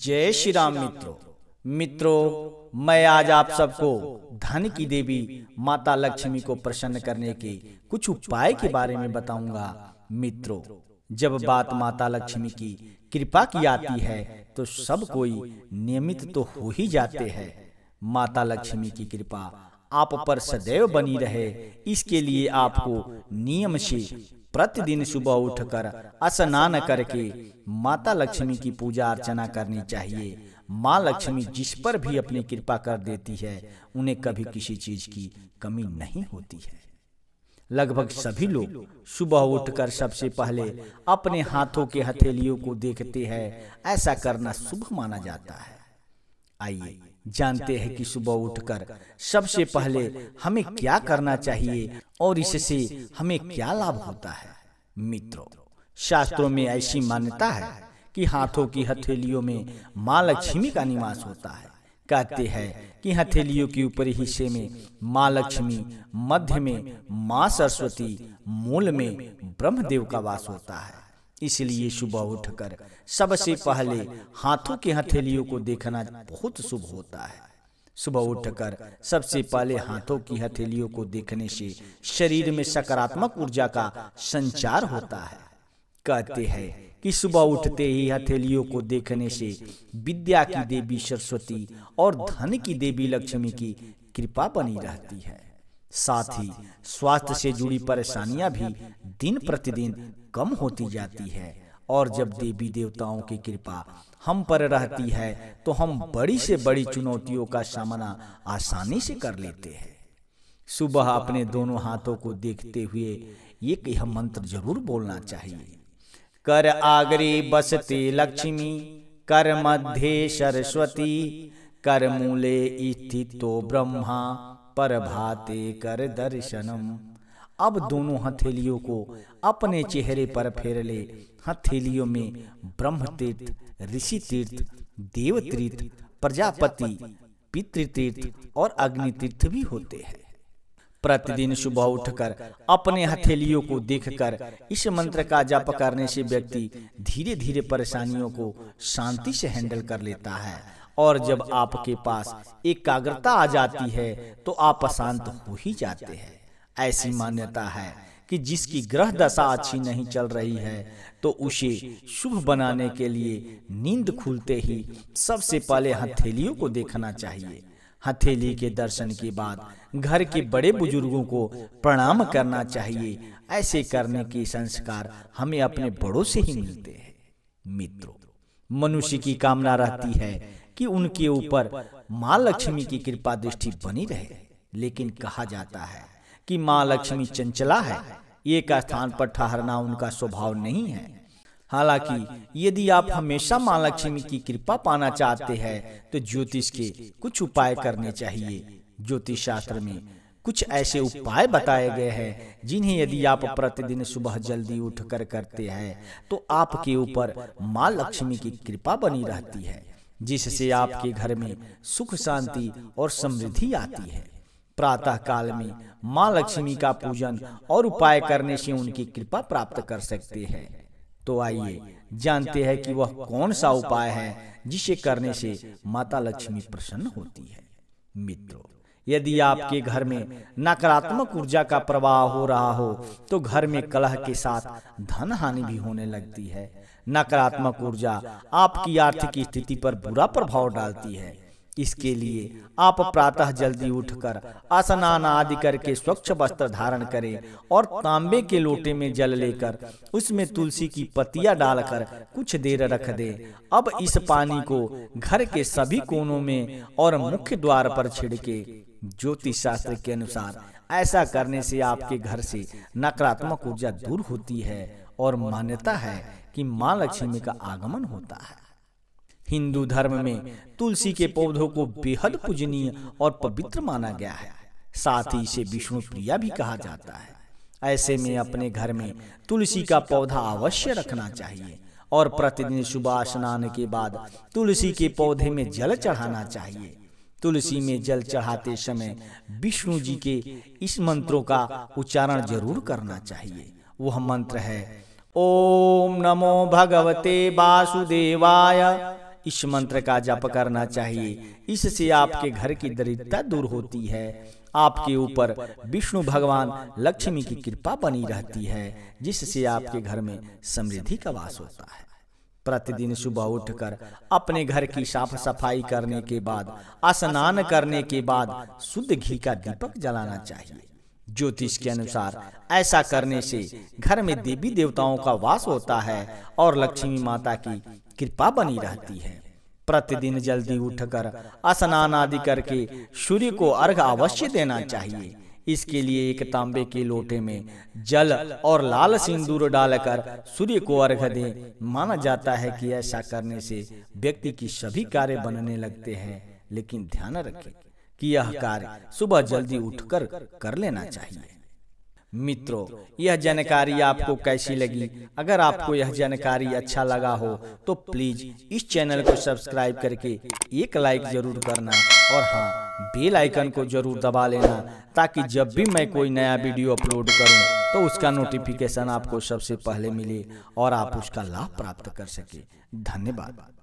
जय श्री राम मित्रों मित्रों मैं आज आप सबको धन की देवी माता लक्ष्मी को प्रसन्न करने के कुछ उपाय के बारे में बताऊंगा मित्रों जब बात माता लक्ष्मी की कृपा की आती है तो सब कोई नियमित तो हो ही जाते हैं माता लक्ष्मी की कृपा आप पर सदैव बनी रहे इसके लिए आपको नियम से प्रतिदिन सुबह उठकर स्नान करके माता लक्ष्मी की पूजा अर्चना करनी चाहिए माँ लक्ष्मी जिस पर भी अपनी कृपा कर देती है उन्हें कभी किसी चीज की कमी नहीं होती है लगभग सभी लोग सुबह उठकर सबसे पहले अपने हाथों के हथेलियों को देखते हैं ऐसा करना शुभ माना जाता है आइए जानते हैं कि सुबह उठकर सबसे पहले हमें क्या करना चाहिए और इससे हमें क्या लाभ होता है मित्रों शास्त्रों में ऐसी मान्यता है कि हाथों की हथेलियों में माँ लक्ष्मी का निवास होता है कहते हैं कि हथेलियों के ऊपरी हिस्से में माँ लक्ष्मी मध्य में माँ सरस्वती मूल में ब्रह्मदेव का वास होता है इसलिए सुबह उठकर सबसे पहले हाथों की हथेलियों को देखना बहुत शुभ होता है सुबह उठकर सबसे पहले हाथों की हथेलियों को देखने से शरीर में सकारात्मक ऊर्जा का संचार होता है कहते हैं कि सुबह उठते ही हथेलियों को देखने से विद्या की देवी सरस्वती और धन की देवी लक्ष्मी की कृपा बनी रहती है साथ ही स्वास्थ्य से जुड़ी परेशानियां भी दिन प्रतिदिन कम होती जाती है और जब देवी देवताओं की कृपा हम पर रहती है तो हम बड़ी से बड़ी चुनौतियों का सामना आसानी से कर लेते हैं सुबह अपने दोनों हाथों को देखते हुए ये यह मंत्र जरूर बोलना चाहिए कर आगरे बसते लक्ष्मी कर मध्य सरस्वती कर मूले स्थित ब्रह्मा पर भाते कर दर्शनम अब दोनों हथेलियों को अपने चेहरे पर फेर ले हथेलियों में ब्रह्म तीर्थ ऋषि तीर्थ देव तीर्थ प्रजापति पितृतीर्थ और अग्नि तीर्थ भी होते हैं प्रतिदिन सुबह उठकर अपने हथेलियों को देखकर इस मंत्र का जप करने से व्यक्ति धीरे धीरे परेशानियों को शांति से हैंडल कर लेता है और जब आपके पास एकाग्रता आ जाती है तो आप अशांत हो ही जाते हैं ऐसी मान्यता है कि जिसकी ग्रह दशा अच्छी नहीं चल रही है तो उसे शुभ बनाने के लिए नींद खुलते ही सबसे पहले हथेलियों को देखना चाहिए हथेली के दर्शन के बाद घर के बड़े बुजुर्गों को प्रणाम करना चाहिए ऐसे करने के संस्कार हमें अपने बड़ों से ही मिलते हैं मित्रों मनुष्य की कामना रहती है कि उनके ऊपर माँ लक्ष्मी की कृपा दृष्टि बनी रहे लेकिन कहा जाता है कि माँ लक्ष्मी चंचला है एक स्थान पर ठहरना उनका स्वभाव नहीं है हालांकि यदि आप हमेशा माँ लक्ष्मी की कृपा पाना चाहते हैं तो ज्योतिष के कुछ उपाय करने चाहिए ज्योतिष शास्त्र में कुछ ऐसे उपाय बताए गए हैं जिन्हें यदि आप प्रतिदिन सुबह जल्दी उठकर करते हैं तो आपके ऊपर माँ लक्ष्मी की कृपा बनी रहती है जिससे आपके घर में सुख शांति और समृद्धि आती है प्रातः काल में माँ लक्ष्मी का पूजन और उपाय करने से उनकी कृपा प्राप्त कर सकते हैं तो, तो आइए जानते हैं कि वह कौन सा उपाय है जिसे करने से माता लक्ष्मी प्रसन्न होती है मित्रों यदि आपके घर में नकारात्मक ऊर्जा का प्रवाह हो रहा हो तो, तो घर में कलह के साथ धन हानि भी होने लगती है नकारात्मक ऊर्जा आपकी आर्थिक स्थिति पर बुरा प्रभाव डालती है इसके लिए आप प्रातः जल्दी उठकर स्नान आदि करके स्वच्छ वस्त्र धारण करें और तांबे के लोटे में जल लेकर उसमें तुलसी की पत्तियां डालकर कुछ देर रख दें। अब इस पानी को घर के सभी कोनों में और मुख्य द्वार पर छिड़के ज्योतिष शास्त्र के अनुसार ऐसा करने से आपके घर से नकारात्मक ऊर्जा दूर होती है और मान्यता है कि माँ लक्ष्मी का आगमन होता है हिंदू धर्म में तुलसी के पौधों को बेहद पूजनीय और पवित्र माना गया है साथ ही इसे विष्णु प्रिया भी कहा जाता है ऐसे में अपने घर में तुलसी का पौधा अवश्य रखना चाहिए और प्रतिदिन सुबह स्नान के बाद तुलसी के पौधे में जल चढ़ाना चाहिए तुलसी में जल चढ़ाते समय विष्णु जी के इस मंत्रों का उच्चारण जरूर करना चाहिए वह मंत्र है ओम नमो भगवते वासुदेवाय इस मंत्र का जप करना चाहिए इससे आपके घर की दरिद्रता दूर होती है आपके ऊपर विष्णु भगवान लक्ष्मी की कृपा बनी रहती है जिससे आपके घर में समृद्धि का वास होता है प्रतिदिन सुबह उठकर अपने घर की साफ सफाई करने के बाद स्नान करने के बाद शुद्ध घी का दीपक जलाना चाहिए ज्योतिष के अनुसार ऐसा करने से घर में देवी देवताओं का वास होता है और लक्ष्मी माता की कृपा बनी रहती है प्रतिदिन जल्दी उठकर स्नान आदि करके सूर्य को अर्घ अवश्य देना चाहिए इसके लिए एक तांबे के लोटे में जल और लाल सिंदूर डालकर सूर्य को अर्घ दें माना जाता है कि ऐसा करने से व्यक्ति की सभी कार्य बनने लगते हैं लेकिन ध्यान रखें कि यह कार्य सुबह जल्दी उठकर कर लेना चाहिए मित्रों यह जानकारी आपको कैसी लगी अगर आपको यह जानकारी अच्छा, अच्छा लगा हो तो, तो प्लीज इस चैनल को सब्सक्राइब करके एक लाइक जरूर करना और हाँ, हाँ बेल आइकन को जरूर दबा लेना ताकि जब भी मैं कोई नया वीडियो अपलोड करूं तो, तो उसका नोटिफिकेशन आपको सबसे पहले मिले और आप उसका लाभ प्राप्त कर सके धन्यवाद